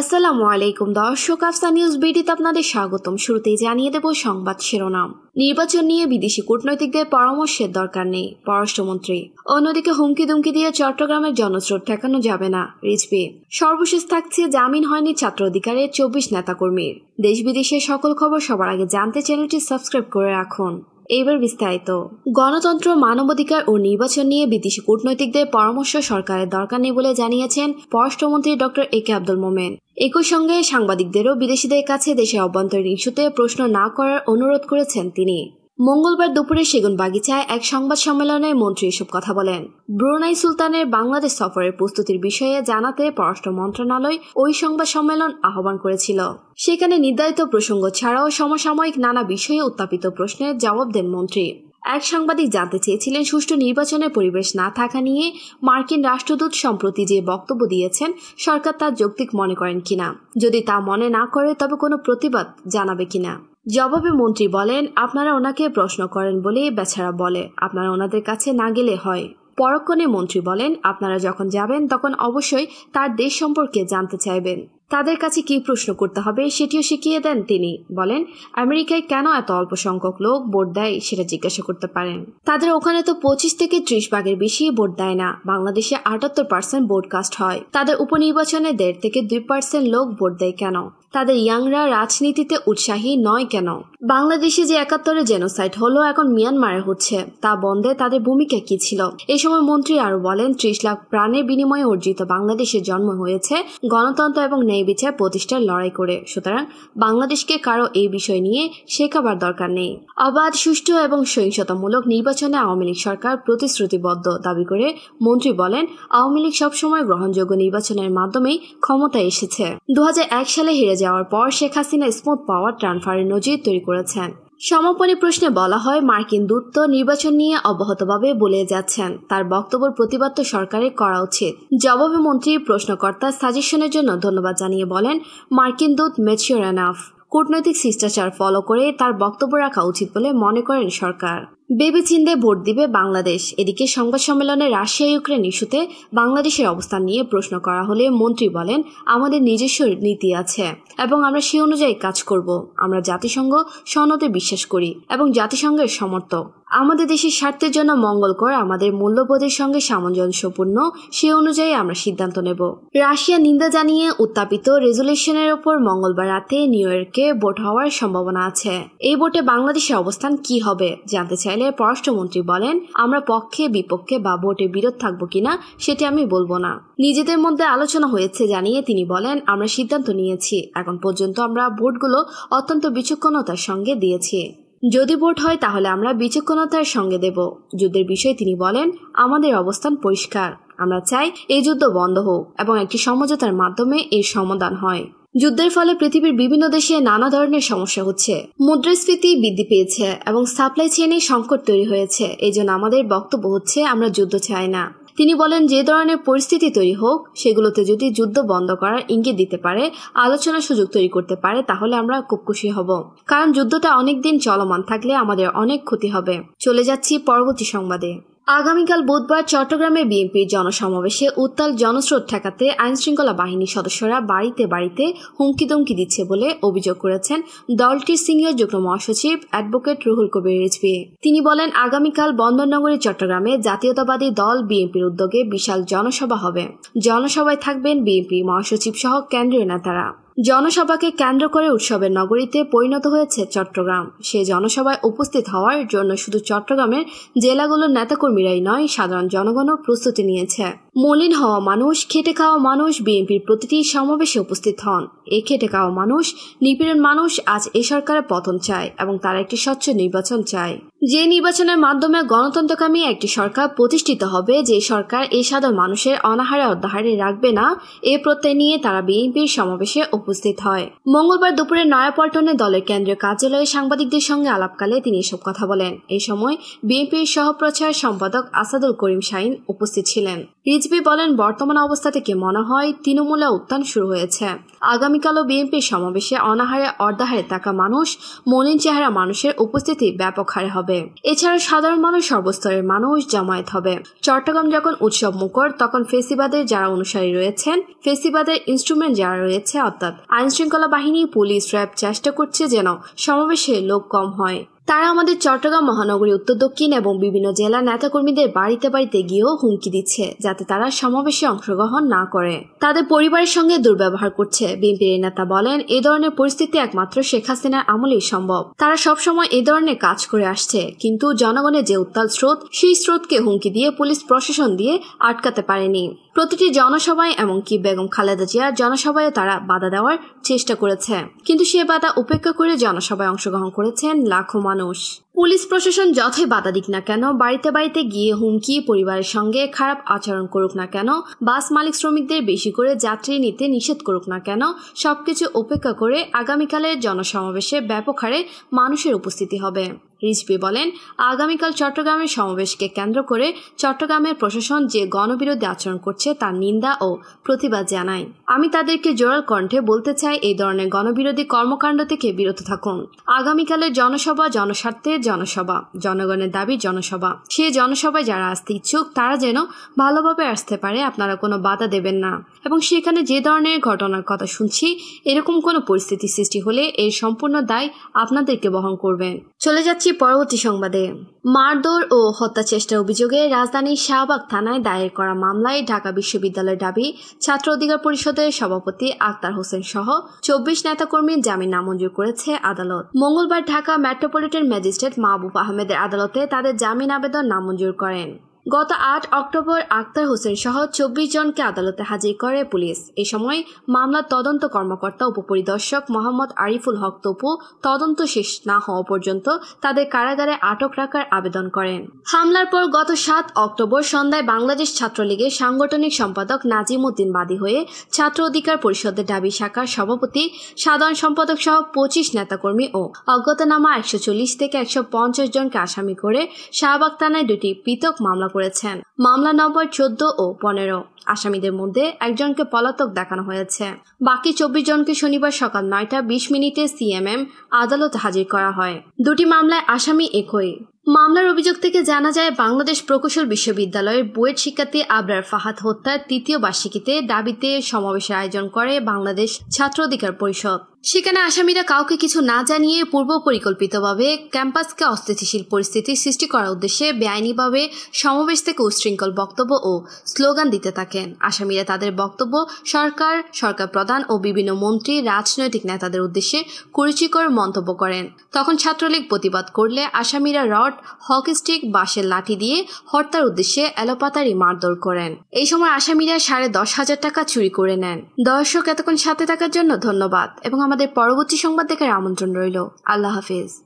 আসসালামু আলাইকুম দর্শক আফসা নিউজ বিডিতে আপনাদের স্বাগতম শুরুতেই জানিয়ে দেব সংবাদ শিরোনাম নির্বাচন নিয়ে বিদেশি কূটনৈতিকদের পরামর্শের দরকার নেই পররাষ্ট্রমন্ত্রী অন্যদিকে হুমকি দুমকি দিয়ে চট্টগ্রামের জনস্রোত ঠেকানো যাবে না রিজবি সর্বশেষ থাকছে জামিন হয়নি ছাত্র অধিকারের চব্বিশ নেতাকর্মীর দেশ বিদেশের সকল খবর সবার আগে জানতে চ্যানেলটি সাবস্ক্রাইব করে রাখুন এইবার বিস্তারিত গণতন্ত্র মানবাধিকার ও নির্বাচন নিয়ে বিদেশি কূটনৈতিকদের পরামর্শ সরকারের দরকার নেই বলে জানিয়েছেন পররাষ্ট্রমন্ত্রী ডক্টর এ কে আব্দুল মোমেন একই সঙ্গে সাংবাদিকদেরও বিদেশিদের কাছে দেশের অভ্যন্তরীণ ইস্যুতে প্রশ্ন না করার অনুরোধ করেছেন তিনি মঙ্গলবার দুপুরে সেগুন বাগিচায় এক সংবাদ সম্মেলনে মন্ত্রী এসব কথা বলেন ব্রুনাই সুলতানের বাংলাদেশ সফরের প্রস্তুতির বিষয়ে জানাতে পররাষ্ট্র মন্ত্রণালয় ওই সংবাদ সম্মেলন আহ্বান করেছিল সেখানে নির্ধারিত প্রসঙ্গ ছাড়াও সমসাময়িক নানা বিষয়ে উত্থাপিত প্রশ্নের জবাব দেন মন্ত্রী এক সাংবাদিক জানতে চেয়েছিলেন সুষ্ঠু নির্বাচনের পরিবেশ না থাকা নিয়ে মার্কিন রাষ্ট্রদূত সম্প্রতি যে বক্তব্য দিয়েছেন সরকার তা যৌক্তিক মনে করেন কিনা যদি তা মনে না করে তবে কোনো প্রতিবাদ জানাবে কিনা জবাবে মন্ত্রী বলেন আপনারা ওনাকে প্রশ্ন করেন বলেই বেচারা বলে আপনারা ওনাদের কাছে না গেলে হয় পরক্ষণে মন্ত্রী বলেন আপনারা যখন যাবেন তখন অবশ্যই তার দেশ সম্পর্কে জানতে চাইবেন তাদের কাছে কি প্রশ্ন করতে হবে সেটিও শিখিয়ে দেন তিনি বলেন আমেরিকায় কেন এত অল্প সংখ্যক লোক ভোট দেয় সেটা জিজ্ঞাসা করতে পারেন তাদের ওখানে তো পঁচিশ থেকে ত্রিশ ভাগের বেশি ভোট দেয় না বাংলাদেশে আটাত্তর পার্সেন্ট ভোট কাস্ট হয় তাদের উপনির্বাচনে দেড় থেকে দুই পার্সেন্ট লোক ভোট দেয় কেন তাদের ইয়াংরা রাজনীতিতে উৎসাহী নয় কেন বাংলাদেশে যে একাত্তরে জেনোসাইড হলো এখন মিয়ানমারে হচ্ছে তা বন্ধে তাদের ভূমিকা কি ছিল এ সময় মন্ত্রী আরো বলেন ত্রিশ লাখ প্রাণের বিনিময়ে অর্জিত বাংলাদেশের জন্ম হয়েছে গণতন্ত্র এবং ন্যায় বিচার প্রতিষ্ঠার লড়াই করে সুতরাং বাংলাদেশকে কারো এই বিষয় নিয়ে শেখাবার দরকার নেই অবাধ সুষ্ঠু এবং সহিংসতামূলক নির্বাচনে আওয়ামী লীগ সরকার প্রতিশ্রুতিবদ্ধ দাবি করে মন্ত্রী বলেন আওয়ামী লীগ সবসময় গ্রহণযোগ্য নির্বাচনের মাধ্যমেই ক্ষমতায় এসেছে দু সালে হেরে যাওয়ার পর শেখ হাসিনা স্মুথ পাওয়ার ট্রান্সফারের নজির তৈরি করেছেন সমাপনী প্রশ্নে বলা হয় মার্কিন দূত নির্বাচন নিয়ে অব্যাহতভাবে বলে যাচ্ছেন তার বক্তব্যের প্রতিবাদ তো সরকারের করা উচিত জবাবে মন্ত্রী প্রশ্নকর্তা সাজেশনের জন্য ধন্যবাদ জানিয়ে বলেন মার্কিন দূত মেচিওর এনাফ কূটনৈতিক শিষ্টাচার ফলো করে তার বক্তব্য রাখা উচিত বলে মনে করেন সরকার বেবিচিন্দে ভোট দিবে বাংলাদেশ এদিকে সংবাদ সম্মেলনে রাশিয়া ইউক্রেন ইস্যুতে বাংলাদেশের অবস্থান নিয়ে প্রশ্ন করা হলে মন্ত্রী বলেন আমাদের নিজস্ব নীতি আছে এবং আমরা সে অনুযায়ী কাজ করব আমরা জাতিসংঘ সনদে বিশ্বাস করি এবং জাতিসংঘের সমর্থক আমাদের দেশের স্বার্থের জন্য মঙ্গলকর আমাদের মূল্যবোধের সঙ্গে সামঞ্জস্যপূর্ণ সে অনুযায়ী আমরা সিদ্ধান্ত নেব রাশিয়া নিন্দা জানিয়ে উত্তাপিত রেজুলেশনের ওপর মঙ্গলবার রাতে নিউ ইয়র্কে ভোট হওয়ার সম্ভাবনা আছে এই ভোটে বাংলাদেশের অবস্থান কি হবে জানতে চাই চাইলে পররাষ্ট্রমন্ত্রী বলেন আমরা পক্ষে বিপক্ষে বা ভোটে বিরোধ থাকবো কিনা সেটি আমি বলবো না নিজেদের মধ্যে আলোচনা হয়েছে জানিয়ে তিনি বলেন আমরা সিদ্ধান্ত নিয়েছি এখন পর্যন্ত আমরা ভোটগুলো অত্যন্ত বিচক্ষণতার সঙ্গে দিয়েছি যদি ভোট হয় তাহলে আমরা বিচক্ষণতার সঙ্গে দেব যুদ্ধের বিষয়ে তিনি বলেন আমাদের অবস্থান পরিষ্কার আমরা চাই এই যুদ্ধ বন্ধ হোক এবং একটি সমঝোতার মাধ্যমে এর সমাধান হয় যুদ্ধের ফলে পৃথিবীর বিভিন্ন দেশে নানা ধরনের সমস্যা হচ্ছে মুদ্রাস্ফীতি বৃদ্ধি পেয়েছে এবং সাপ্লাই চেনে সংকট তৈরি হয়েছে এই জন্য আমাদের বক্তব্য হচ্ছে আমরা যুদ্ধ চাই না তিনি বলেন যে ধরনের পরিস্থিতি তৈরি হোক সেগুলোতে যদি যুদ্ধ বন্ধ করার ইঙ্গিত দিতে পারে আলোচনার সুযোগ তৈরি করতে পারে তাহলে আমরা খুব খুশি হব কারণ যুদ্ধটা অনেকদিন চলমান থাকলে আমাদের অনেক ক্ষতি হবে চলে যাচ্ছি পরবর্তী সংবাদে আগামীকাল বুধবার চট্টগ্রামে বিএনপির জনসমাবেশে উত্তাল জনস্রোত ঠেকাতে আইনশৃঙ্খলা বাহিনীর সদস্যরা বাড়িতে বাড়িতে হুমকি দুমকি দিচ্ছে বলে অভিযোগ করেছেন দলটির সিনিয়র যুগ্ম মহাসচিব অ্যাডভোকেট রুহুল কবির রিজভি তিনি বলেন আগামীকাল বন্দরনগরী চট্টগ্রামে জাতীয়তাবাদী দল বিএনপির উদ্যোগে বিশাল জনসভা হবে জনসভায় থাকবেন বিএনপি মহাসচিব সহ কেন্দ্রীয় নেতারা জনসভাকে কেন্দ্র করে উৎসবের নগরীতে পরিণত হয়েছে চট্টগ্রাম সে জনসভায় উপস্থিত হওয়ার জন্য শুধু চট্টগ্রামের জেলাগুলোর নেতাকর্মীরাই নয় সাধারণ জনগণও প্রস্তুতি নিয়েছে মলিন হওয়া মানুষ খেটে খাওয়া মানুষ বিএনপির প্রতিটি সমাবেশে উপস্থিত হন এই খেটে খাওয়া মানুষ নিপীড়ন মানুষ আজ এ সরকারের পতন চায় এবং তারা একটি স্বচ্ছ নির্বাচন চায় যে নির্বাচনের মাধ্যমে গণতন্ত্রকামী একটি সরকার প্রতিষ্ঠিত হবে যে সরকার এই সাধারণ মানুষের অনাহারে অধ্যাহারে রাখবে না এ প্রত্যয় নিয়ে তারা বিএনপির সমাবেশে উপস্থিত হয় মঙ্গলবার দুপুরে নয়াপল্টনে দলের কেন্দ্রীয় কার্যালয়ে সাংবাদিকদের সঙ্গে আলাপকালে তিনি এসব কথা বলেন এই সময় বিএনপির সহপ্রচার সম্পাদক আসাদুল করিম শাহিন উপস্থিত ছিলেন বিজেপি বলেন বর্তমান অবস্থা থেকে মনে হয় তৃণমূলে উত্থান শুরু হয়েছে আগামীকালও বিএনপির সমাবেশে অনাহারে অর্ধাহারে থাকা মানুষ মলিন চেহারা মানুষের উপস্থিতি ব্যাপক হারে হবে এছাড়া সাধারণ মানুষ সর্বস্তরের মানুষ জামায়াত হবে চট্টগ্রাম যখন উৎসব মুখর তখন ফেসিবাদের যারা অনুসারী রয়েছেন ফেসিবাদের ইনস্ট্রুমেন্ট যারা রয়েছে অর্থাৎ আইনশৃঙ্খলা বাহিনী পুলিশ র্যাব চেষ্টা করছে যেন সমাবেশে লোক কম হয় তারা আমাদের চট্টগ্রাম মহানগরী উত্তর দক্ষিণ এবং বিভিন্ন জেলা নেতাকর্মীদের বাড়িতে বাড়িতে গিয়েও হুমকি দিচ্ছে যাতে তারা সমাবেশে অংশগ্রহণ না করে তাদের পরিবারের সঙ্গে দুর্ব্যবহার করছে বিএনপির নেতা বলেন এ ধরনের পরিস্থিতি একমাত্র শেখ হাসিনার আমলেই সম্ভব তারা সবসময় এ ধরনের কাজ করে আসছে কিন্তু জনগণের যে উত্তাল স্রোত সেই স্রোতকে হুমকি দিয়ে পুলিশ প্রশাসন দিয়ে আটকাতে পারেনি প্রতিটি জনসভায় এমনকি বেগম খালেদা জিয়ার জনসভায় তারা বাধা দেওয়ার চেষ্টা করেছে কিন্তু সে বাধা উপেক্ষা করে জনসভায় অংশগ্রহণ করেছেন লাখো মানুষ Manoush. পুলিশ প্রশাসন যথই বাধা দিক না কেন বাড়িতে বাড়িতে গিয়ে হুমকি পরিবারের সঙ্গে খারাপ আচরণ করুক না কেন বাস মালিক শ্রমিকদের বেশি করে যাত্রী নিতে নিষেধ করুক না কেন সবকিছু উপেক্ষা করে আগামীকালের জনসমাবেশে ব্যাপক হারে মানুষের উপস্থিতি হবে রিজবি বলেন আগামীকাল চট্টগ্রামের সমাবেশকে কেন্দ্র করে চট্টগ্রামের প্রশাসন যে গণবিরোধী আচরণ করছে তার নিন্দা ও প্রতিবাদ জানায় আমি তাদেরকে জোরাল কণ্ঠে বলতে চাই এই ধরনের গণবিরোধী কর্মকাণ্ড থেকে বিরত থাকুন আগামীকালের জনসভা জনস্বার্থে জনসভা জনগণের দাবি জনসভা সেই জনসভায় যারা আসতে ইচ্ছুক তারা যেন ভালোভাবে আসতে পারে আপনারা কোনো বাধা দেবেন না এবং সেখানে যে ধরনের ঘটনার কথা শুনছি এরকম কোনো পরিস্থিতি সৃষ্টি হলে এর সম্পূর্ণ দায় আপনাদেরকে বহন করবেন চলে যাচ্ছি পরবর্তী সংবাদে মারদোর ও হত্যা চেষ্টার অভিযোগে রাজধানীর শাহবাগ থানায় দায়ের করা মামলায় ঢাকা বিশ্ববিদ্যালয়ের দাবি ছাত্র অধিকার পরিষদের সভাপতি আক্তার হোসেন সহ চব্বিশ নেতাকর্মীর জামিন নামঞ্জুর করেছে আদালত মঙ্গলবার ঢাকা মেট্রোপলিটন ম্যাজিস্ট্রেট মাহবুব আহমেদের আদালতে তাদের জামিন আবেদন নামঞ্জুর করেন গত আট অক্টোবর আক্তার হোসেন সহ চব্বিশ জনকে আদালতে হাজির করে পুলিশ এ সময় মামলার তদন্ত কর্মকর্তা উপপরিদর্শক মোহাম্মদ আরিফুল হক তপু তদন্ত শেষ না হওয়া পর্যন্ত তাদের কারাগারে আটক রাখার আবেদন করেন হামলার পর গত সাত অক্টোবর সন্ধ্যায় বাংলাদেশ ছাত্রলীগের সাংগঠনিক সম্পাদক নাজিম উদ্দিন বাদী হয়ে ছাত্র অধিকার পরিষদের দাবি শাখার সভাপতি সাধারণ সম্পাদক সহ পঁচিশ নেতাকর্মী ও অজ্ঞতনামা একশো চল্লিশ থেকে একশো পঞ্চাশ জনকে আসামি করে শাহবাগ থানায় দুটি পৃথক মামলা করেছেন মামলা নম্বর চোদ্দ ও পনেরো আসামিদের মধ্যে একজনকে পলাতক দেখানো হয়েছে বাকি চব্বিশ জনকে শনিবার সকাল নয়টা বিশ মিনিটে সিএমএম আদালত হাজির করা হয় দুটি মামলায় আসামি একই মামলার অভিযোগ থেকে জানা যায় বাংলাদেশ প্রকৌশল বিশ্ববিদ্যালয়ের বুয়েট শিক্ষার্থী আবরার ফাহাদ হত্যার তৃতীয় বার্ষিকীতে দাবিতে সমাবেশের আয়োজন করে বাংলাদেশ ছাত্র অধিকার পরিষদ সেখানে আসামিরা কাউকে কিছু না জানিয়ে পূর্ব পরিকল্পিতভাবে ক্যাম্পাসকে অস্থিতিশীল পরিস্থিতি সৃষ্টি করার উদ্দেশ্যে বেআইনিভাবে সমাবেশ থেকে উশৃঙ্খল বক্তব্য ও স্লোগান দিতে থাকেন আসামিরা তাদের বক্তব্য সরকার সরকার প্রধান ও বিভিন্ন মন্ত্রী রাজনৈতিক নেতাদের উদ্দেশ্যে কুরুচিকর মন্তব্য করেন তখন ছাত্রলীগ প্রতিবাদ করলে আসামিরা রড হকিস্টিক স্টিক বাঁশের লাঠি দিয়ে হরতার উদ্দেশ্যে এলোপাতারি মারধর করেন এই সময় আসামিরা সাড়ে দশ হাজার টাকা চুরি করে নেন দর্শক এতক্ষণ সাথে থাকার জন্য ধন্যবাদ এবং আমার আমাদের পরবর্তী সংবাদ দেখার আমন্ত্রণ রইল আল্লাহ হাফেজ